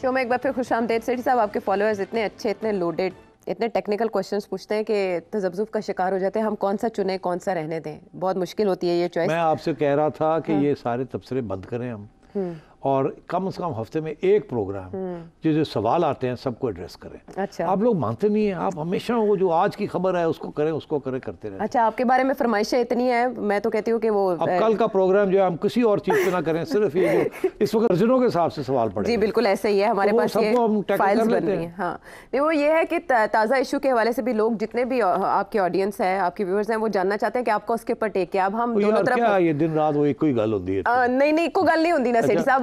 Show में एक बार फिर खुश आमदेद सेठी साहब आपके फॉलोअर्स इतने अच्छे इतने लोडेड इतने टेक्निकल क्वेश्चंस पूछते हैं कि तजब्जुब का शिकार हो जाते हैं हम कौन सा चुने कौन सा रहने दें बहुत मुश्किल होती है ये चॉइस मैं आपसे कह रहा था कि हाँ। ये सारे तबसरे बंद करें हम हम्म। और कम से कम हफ्ते में एक प्रोग्राम हम्म। जो जो सवाल आते हैं सबको एड्रेस करें अच्छा आप लोग मानते नहीं हैं आप हमेशा वो जो आज की खबर है उसको करें उसको करें करते रहें अच्छा आपके बारे में फरमाइशें इतनी है मैं तो कहती हूँ कि वो अब कल का प्रोग्राम जो है हम किसी और चीज़ पे ना करें सिर्फ ये जो इस वक्त अर्जुनों के हिसाब से सवाल पड़े जी बिल्कुल ऐसे ही है हमारे तो पास फाइल्स बन रही हैं हाँ वो ये है कि ताज़ा इशू के हवाले से भी लोग जितने भी आपके ऑडियंस है आपके व्यूअर्स हैं वो जानना चाहते हैं कि आपका उसके ऊपर टेक क्या अब हम दोनों तरफ ये दिन रात वो एक ही गल होती है नहीं नहीं इको गल नहीं होती ना अच्छा। सेठ साहब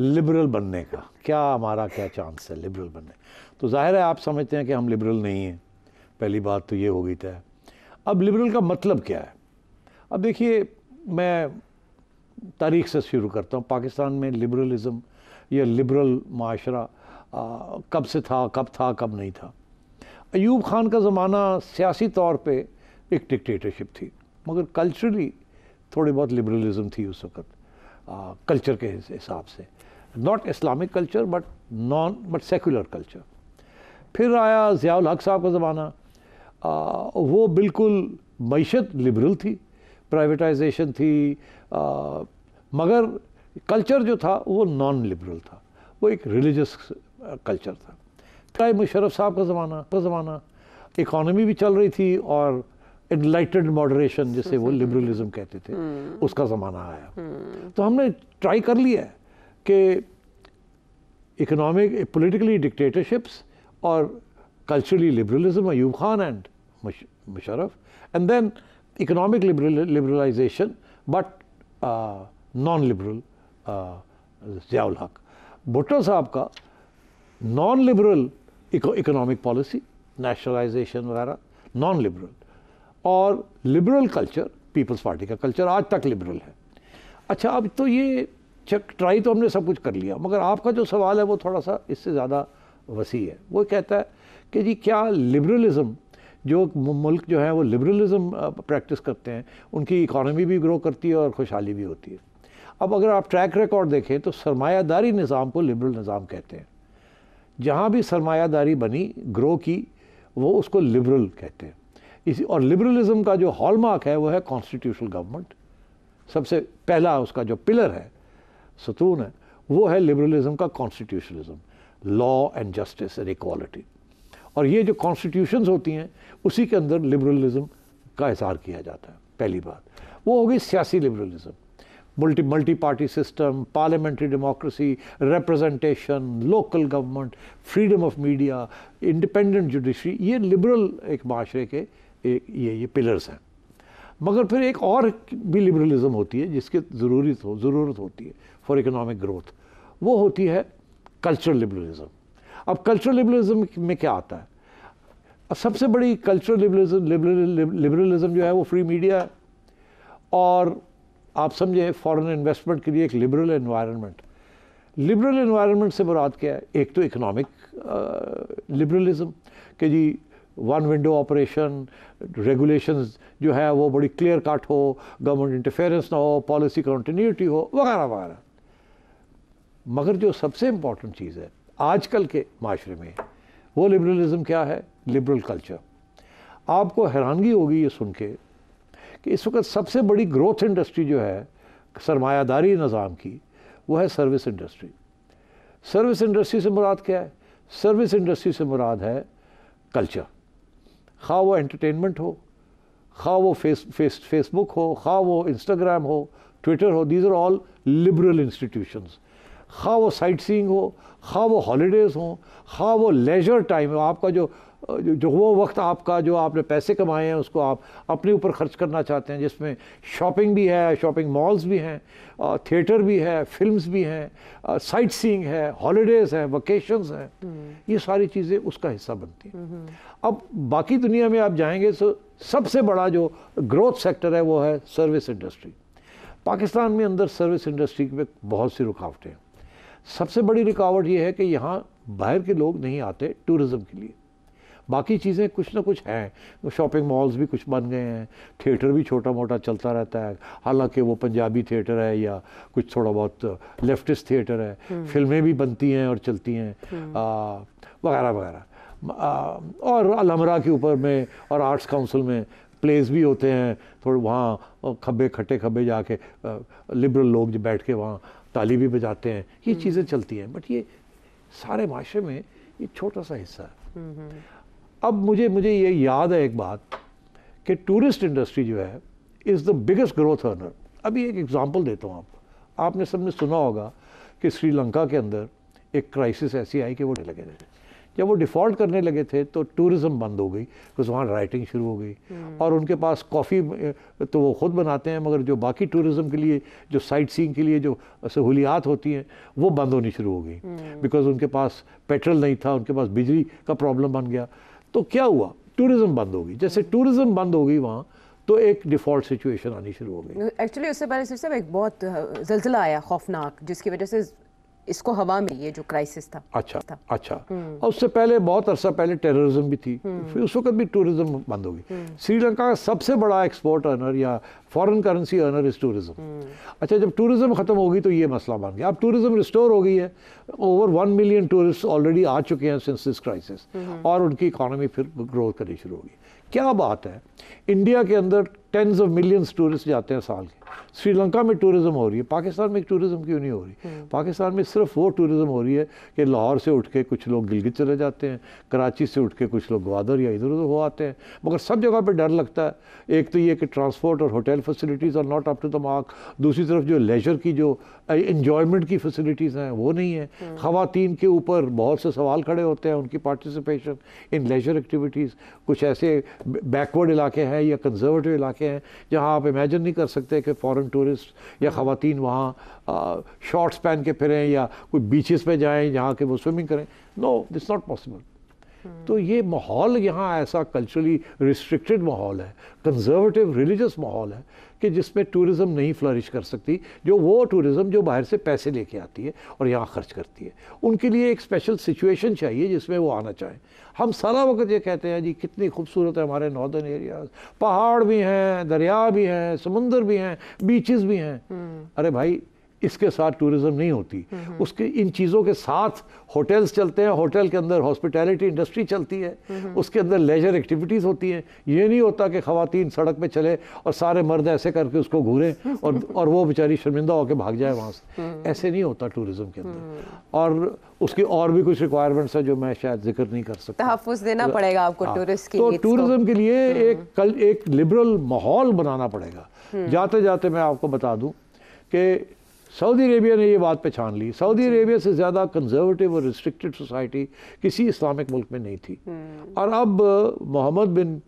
लिबरल बनने का क्या हमारा क्या चांस है लिबरल बनने तो जाहिर है आप समझते हैं कि हम लिबरल नहीं हैं पहली बात तो ये हो गई तय अब लिबरल का मतलब क्या है अब देखिए मैं तारीख से शुरू करता हूँ पाकिस्तान में लिबरलिज़म या लिबरल माशरा कब से था कब था कब नहीं था अयूब खान का ज़माना सियासी तौर पे एक डिक्टेटरशिप थी मगर कल्चरली थोड़ी बहुत लिबरलिज़म थी उस वक्त कल्चर के हिसाब से not Islamic culture but non but secular culture फिर आया ज़ियाल हक साहब का ज़माना वो बिल्कुल मीशत लिबरल थी प्राइवेटाइजेशन थी आ, मगर कल्चर जो था वो नॉन लिबरल था वो एक रिलीजस कल्चर था तय मुशरफ साहब का ज़माना का ज़माना इकॉनमी भी चल रही थी और इनलाइटेड मॉडरेशन जिसे वो लिबरलिज्म कहते थे हम्म। उसका ज़माना आया हम्म। तो हमने ट्राई कर लिया है के इकोनॉमिक पॉलिटिकली डिक्टेटरशिप्स और culturally liberalism Ayub Khan and Musharraf and then economic liberalization but non liberal Ziaul Haq Bhutto साहब का non liberal economic policy nationalization वगैरह नॉन लिबरल और लिबरल कल्चर पीपल्स पार्टी का कल्चर आज तक लिबरल है अच्छा अब तो ये चेक ट्राई तो हमने सब कुछ कर लिया मगर आपका जो सवाल है वो थोड़ा सा इससे ज़्यादा वसी है वो कहता है कि जी क्या लिबरलिज़म जो मुल्क जो है वो लिबरलिज़म प्रैक्टिस करते हैं उनकी इकॉनमी भी ग्रो करती है और खुशहाली भी होती है अब अगर आप ट्रैक रिकॉर्ड देखें तो सरमायादारी निज़ाम को लिबरल निज़ाम कहते हैं जहाँ भी सरमायादारी बनी ग्रो की वो उसको लिबरल कहते हैं इसी और लिबरलिज़म का जो हॉलमार्क है वो है कॉन्स्टिट्यूशनल गवर्नमेंट सबसे पहला उसका जो पिलर है सतून है वो है लिबरलिज्म का constitutionalism law and justice and equality और ये जो कॉन्स्टिट्यूशन होती हैं उसी के अंदर लिबरलिज्म का इजहार किया जाता है पहली बात वो होगी सियासी liberalism multi multi party system parliamentary democracy representation local government freedom of media independent judiciary ये लिबरल एक माशरे के एक ये ये पिलर्स हैं मगर फिर एक और भी लिबरलिज्म होती है जिसके ज़रूरी हो ज़रूरत होती है फॉर इकोनॉमिक ग्रोथ वो होती है कल्चरल लिबरलिज्म अब कल्चरल लिबरलिज्म में क्या आता है सबसे बड़ी कल्चरल लिबरलिज्म लिबरलिज्म जो है वो फ्री मीडिया है और आप समझें फॉरेन इन्वेस्टमेंट के लिए एक लिबरल इन्वायरमेंट लिबरल इन्वायरमेंट से मुराद क्या है एक तो इकोनॉमिक लिबरलिज्म कि जी वन विंडो ऑपरेशन रेगुलेशंस जो है वो बड़ी क्लियर कट हो गवर्नमेंट इंटरफेरेंस ना हो पॉलिसी कंटिन्यूटी हो वगैरह वगैरह मगर जो सबसे इम्पॉर्टेंट चीज़ है आजकल के माशरे में वो लिबरलिज़म क्या है लिबरल कल्चर आपको हैरानगी होगी ये सुन के कि इस वक्त सबसे बड़ी ग्रोथ इंडस्ट्री जो है सरमायादारी निज़ाम की वो है सर्विस इंडस्ट्री सर्विस इंडस्ट्री से मुराद क्या है सर्विस इंडस्ट्री से मुराद है कल्चर खा वो एंटरटेनमेंट हो खा वो फेस फेस फेसबुक हो खा वो इंस्टाग्राम हो ट्विटर हो these are all liberal institutions खा वो साइट सीइंग हो खा वो हॉलीडेज़ हो खा वो लेजर टाइम हो आपका जो जो वो वक्त आपका जो आपने पैसे कमाए हैं उसको आप अपने ऊपर खर्च करना चाहते हैं जिसमें शॉपिंग भी है शॉपिंग मॉल्स भी हैं थिएटर भी है फिल्म्स भी हैं साइट सीइंग है हॉलीडेज़ हैं वकेशंस हैं हम्म। ये सारी चीज़ें उसका हिस्सा बनती हैं हम्म, हम्म। अब बाकी दुनिया में आप जाएंगे तो सबसे बड़ा जो ग्रोथ सेक्टर है वो है सर्विस इंडस्ट्री पाकिस्तान में अंदर सर्विस इंडस्ट्री में बहुत सी रुकावटें हैं सबसे बड़ी रुकावट ये है कि यहाँ बाहर के लोग नहीं आते टूरिज़्म के लिए बाकी चीज़ें कुछ ना कुछ हैं शॉपिंग मॉल्स भी कुछ बन गए हैं थिएटर भी छोटा मोटा चलता रहता है हालांकि वो पंजाबी थिएटर है या कुछ थोड़ा बहुत लेफ्टिस्ट थिएटर है हम्म। फिल्में भी बनती हैं और चलती हैं हम्म। वगैरह वगैरह और अलमरा के ऊपर में और आर्ट्स काउंसिल में प्लेस भी होते हैं थोड़े वहाँ खब्बे खट्टे खब्बे जाके लिबरल लोग जो बैठ के वहाँ ताली भी बजाते हैं ये हम्म। चीज़ें चलती हैं बट ये सारे माशरे में ये छोटा सा हिस्सा है अब मुझे मुझे ये याद है एक बात कि टूरिस्ट इंडस्ट्री जो है is the biggest growth earner अभी एक एग्ज़ाम्पल देता हूँ आपको आपने सबने सुना होगा कि श्रीलंका के अंदर एक क्राइसिस ऐसी आई कि वो लगे थे जब वो डिफ़ॉल्ट करने लगे थे तो टूरिज़्म बंद हो गई बिकॉज वहाँ राइटिंग शुरू हो गई हम्म। और उनके पास कॉफ़ी तो वो ख़ुद बनाते हैं मगर जो बाकी टूरिज़्म के लिए जो साइट सीइंग के लिए जो सहूलियात होती हैं वो बंद होनी शुरू हो गई बिकॉज हम्म। उनके पास पेट्रोल नहीं था उनके पास बिजली का प्रॉब्लम बन गया तो क्या हुआ टूरिज़्म बंद होगी जैसे टूरिज़्म हम्म। बंद होगी वहाँ तो एक डिफ़ॉल्ट सिचुएशन आनी शुरू हो गई एक्चुअली उससे पहले सिर्फ एक बहुत जलजिला आया खौफनाक जिसकी वजह से इसको हवा में ये जो क्राइसिस था अच्छा था। अच्छा हम्म। और उससे पहले बहुत अरसा पहले टेररिज्म भी थी हम्म। फिर उस वक्त भी टूरिज्म बंद हो गई हम्म। श्रीलंका का सबसे बड़ा एक्सपोर्ट अर्नर या फॉरेन करेंसी अर्नर इस टूरिज्म अच्छा जब टूरिज्म ख़त्म होगी तो ये मसला बन गया अब टूरिज्म रिस्टोर हो गई है over one million tourist already आ चुके हैं सिंस दिस क्राइसिस और उनकी इकोनॉमी फिर ग्रोथ करनी शुरू होगी क्या बात है इंडिया के अंदर टेंस ऑफ मिलियंस टूरिस्ट जाते हैं साल के श्रीलंका में टूरिज़्म हो रही है पाकिस्तान में टूरिज़्म क्यों नहीं हो रही हम्म। पाकिस्तान में सिर्फ वो टूरिज़्म हो रही है कि लाहौर से उठ के कुछ लोग गिलगित चले जाते हैं कराची से उठ के कुछ लोग ग्वादर या इधर उधर हो आते हैं मगर सब जगह पर डर लगता है एक तो ये कि ट्रांसपोर्ट और hotel facilities are not up to the mark दूसरी तरफ जो लेजर की जो इन्जॉयमेंट की फैसिलिटीज़ हैं वो नहीं है हम्म। खातन के ऊपर बहुत से सवाल खड़े होते हैं उनकी पार्टिसिपेशन इन लेजर एक्टिविटीज़ कुछ ऐसे बैकवर्ड इलाके हैं या कंजर्वेटिव इलाके हैं जहाँ आप इमेजन नहीं कर सकते कि फ़ॉरन टूरिस्ट या ख़वान वहाँ शॉर्ट्स पहन के फिरें या कोई बीचेस पे जाएं जहाँ के वो स्विमिंग करें नो दिस नॉट पॉसिबल तो ये माहौल यहाँ ऐसा कल्चरली रिस्ट्रिक्टेड माहौल है कंजर्वेटिव रिलीजस माहौल है कि जिसमें टूरिज़्म नहीं फ्लरिश कर सकती जो वो टूरिज़्म जो बाहर से पैसे लेके आती है और यहाँ खर्च करती है उनके लिए एक स्पेशल सिचुएशन चाहिए जिसमें वो आना चाहें हम सारा वक्त ये कहते हैं जी कितनी खूबसूरत है हमारे नॉर्दर्न एरियाज पहाड़ भी हैं दरिया भी हैं समुंदर भी हैं बीचेस भी हैं हम्म। अरे भाई इसके साथ टूरिज़्म नहीं होती उसके इन चीज़ों के साथ होटल्स चलते हैं होटल के अंदर हॉस्पिटैलिटी इंडस्ट्री चलती है उसके अंदर लेजर एक्टिविटीज़ होती हैं ये नहीं होता कि खातन सड़क पर चले और सारे मर्द ऐसे करके उसको घूरें और और वो बेचारी शर्मिंदा होकर भाग जाए वहाँ से ऐसे नहीं होता टूरिज़म के अंदर हम्म। और उसकी और भी कुछ रिक्वायरमेंट्स हैं जो मैं शायद जिक्र नहीं कर सकता तहफुज देना तो, पड़ेगा आपको टूरिस्ट हाँ। की तो टूरिज़्म के लिए हम्म। एक कल एक लिबरल माहौल बनाना पड़ेगा हम्म। जाते जाते मैं आपको बता दूँ कि सऊदी अरेबिया ने ये बात पहचान ली सऊदी अरेबिया से ज़्यादा कंजर्वेटिव और रिस्ट्रिक्टेड सोसाइटी किसी इस्लामिक मुल्क में नहीं थी हम्म। और अब मोहम्मद बिन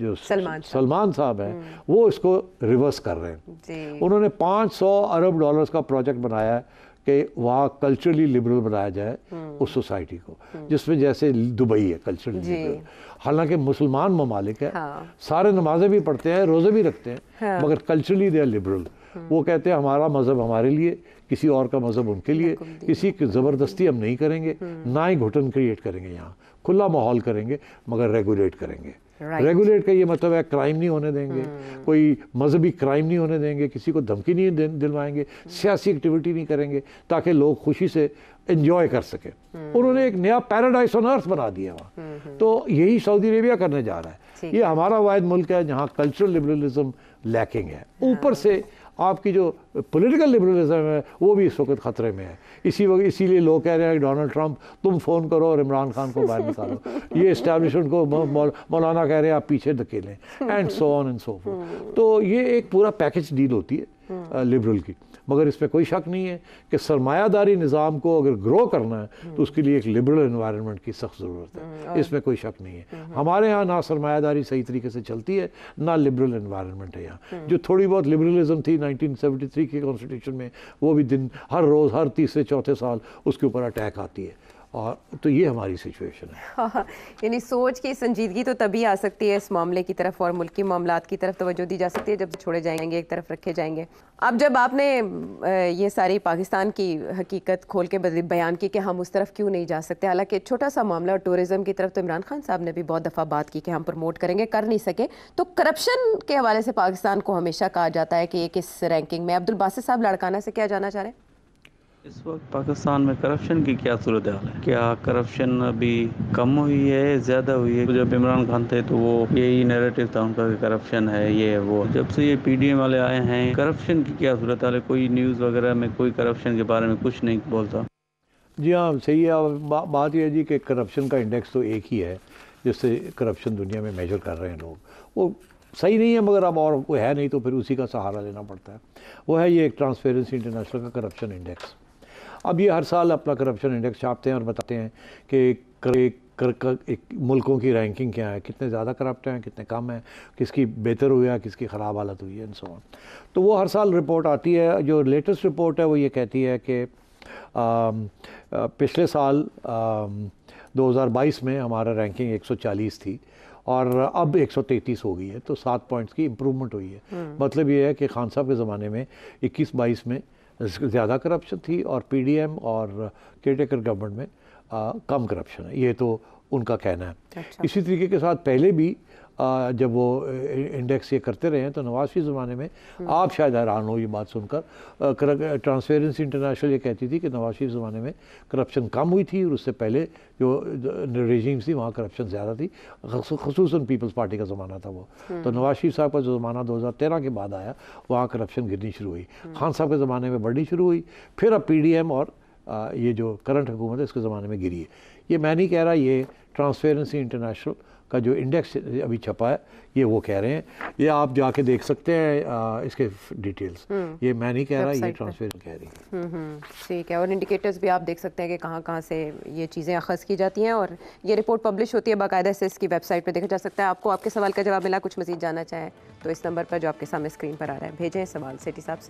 जो सलमान साहब हैं हम्म। वो इसको रिवर्स कर रहे हैं उन्होंने 500 अरब डॉलर्स का प्रोजेक्ट बनाया है कि वहाँ कल्चरली लिबरल बनाया जाए हम्म। उस सोसाइटी को जिसमें जैसे दुबई है कल्चरली लिबरल हालांकि मुसलमान ममालिक है हाँ। सारे नमाजें भी पढ़ते हैं रोज़े भी रखते हैं हाँ। मगर कल्चरली दे लिबरल हम्म। वो कहते हैं हमारा मज़हब हमारे लिए किसी और का मज़हब उनके लिए किसी की ज़बरदस्ती हम नहीं करेंगे हम्म। ना ही घुटन क्रिएट करेंगे यहाँ खुला माहौल करेंगे मगर रेगुलेट करेंगे रेगुलेट right. का ये मतलब है क्राइम नहीं होने देंगे hmm. कोई मजहबी क्राइम नहीं होने देंगे किसी को धमकी नहीं दिलवाएंगे hmm. सियासी एक्टिविटी नहीं करेंगे ताकि लोग खुशी से इन्जॉय कर सकें hmm. उन्होंने एक नया पैराडाइज ऑन अर्थ बना दिया वहाँ तो यही सऊदी अरेबिया करने जा रहा है ये हमारा वाद मुल्क है जहाँ कल्चरल लिबरलिज्म लैकिंग है हाँ। ऊपर से आपकी जो पॉलिटिकल लिबरलिज्म है वो भी इस वक्त ख़तरे में है इसी वक्त इसीलिए लोग कह रहे हैं डोनाल्ड ट्रंप तुम फ़ोन करो और इमरान खान को बाहर निकालो ये इस्टेब्लिशमेंट को मौलाना कह रहे हैं आप पीछे धकेलें and so on and so तो ये एक पूरा पैकेज डील होती है लिबरल की मगर इस पर कोई शक नहीं है कि सरमायादारी निज़ाम को अगर ग्रो करना है तो उसके लिए एक लिबरल इन्वायरमेंट की सख्त ज़रूरत है हम्म, इसमें कोई शक नहीं है हम्म, हम्म। हमारे यहाँ ना सरमायादारी सही तरीके से चलती है ना लिबरल इन्वायरमेंट है यहाँ जो थोड़ी बहुत लिबरलिज्म थी 1973 के कॉन्स्टिट्यूशन में वो भी दिन हर रोज़ हर तीसरे चौथे साल उसके ऊपर अटैक आती है और तो ये हमारी सिचुएशन है हाँ, हाँ। यानी सोच की संजीदगी तो तभी आ सकती है इस मामले की तरफ और मुल्की मामला की तरफ तोज्जो दी जा सकती है जब छोड़े जाएंगे एक तरफ रखे जाएंगे अब जब आपने ये सारी पाकिस्तान की हकीकत खोल के बयान की कि हम उस तरफ क्यों नहीं जा सकते हालांकि छोटा सा मामला और टूरिज्म की तरफ तो इमरान खान साहब ने भी बहुत दफ़ा बात की कि हम प्रमोट करेंगे कर नहीं सके तो करप्शन के हवाले से पाकिस्तान को हमेशा कहा जाता है कि ये किस रैंकिंग में अब्दुल बासि साहब लड़काना से क्या जाना चाह रहे हैं इस वक्त पाकिस्तान में करप्शन की क्या सूरत हाल है क्या करप्शन अभी कम हुई है ज़्यादा हुई है जब इमरान खान थे तो वो यही नैरेटिव था उनका करप्शन है ये वो जब से ये पी डी एम वाले आए हैं करप्शन की क्या सूरत हाल है कोई न्यूज़ वगैरह में कोई करप्शन के बारे में कुछ नहीं बोलता जी हाँ सही है बा, बात यह है जी कि करप्शन का इंडेक्स तो एक ही है जिससे करप्शन दुनिया में मेजर कर रहे हैं लोग वो सही नहीं है मगर अब और कोई है नहीं तो फिर उसी का सहारा लेना पड़ता है वो है ये एक ट्रांसपेरेंसी इंटरनेशनल का करप्शन इंडेक्स अब ये हर साल अपना करप्शन इंडेक्स छापते हैं और बताते हैं कि कर, कर, कर एक मुल्कों की रैंकिंग क्या है कितने ज़्यादा करप्ट हैं कितने कम हैं किसकी बेहतर हुई है किसकी ख़राब हालत हुई है सो तो वो हर साल रिपोर्ट आती है जो लेटेस्ट रिपोर्ट है वो ये कहती है कि um, पिछले साल आ, um, 2022 में हमारा रैंकिंग 140 थी और अब 133 हो गई है तो सात पॉइंट्स की इम्प्रूवमेंट हुई है हम्म। मतलब ये है कि खान साहब के ज़माने में 21-22 में ज़्यादा करप्शन थी और पीडीएम और केयरटेकर गवर्नमेंट में आ, कम करप्शन है ये तो उनका कहना है अच्छा। इसी तरीके के साथ पहले भी जब वो इंडेक्स ये करते रहे हैं तो नवाज ज़माने में हम्म। आप शायद हैरान हो ये बात सुनकर ट्रांसपेरेंसी इंटरनेशनल ये कहती थी कि नवाज शरीफ ज़माने में करप्शन कम हुई थी और उससे पहले जो रेजिम थी वहाँ करप्शन ज़्यादा थी खसूस पीपल्स पार्टी का ज़माना था वो हम्म। तो नवाज शरीफ साहब का जो ज़माना दो हज़ार तेरह के बाद आया वहाँ करप्शन गिरनी शुरू हुई हम्म। खान साहब के ज़माने में बढ़नी शुरू हुई फिर अब पी डी एम और ये जो करंट हुकूमत है इसके ज़माने में गिरी है ये मैं नहीं कह रहा ये ट्रांसपेरेंसी इंटरनेशनल का जो इंडेक्स अभी छपा है ये वो कह रहे हैं ये आप जाके देख सकते हैं इसके डिटेल्स हम्म। ये मैं नहीं कह रहा ये ट्रांसफर कह रही है हम्म, हम्म, ठीक है और इंडिकेटर्स भी आप देख सकते हैं कि कहाँ कहाँ से ये चीज़ें अखज़ की जाती हैं और ये रिपोर्ट पब्लिश होती है बाकायदा से इसकी वेबसाइट पर देखा जा सकता है आपको आपके सवाल का जवाब मिला कुछ मजीद जाना चाहें तो इस नंबर पर जो आपके सामने स्क्रीन पर आ रहा है भेजें सवाल सेटी साहब से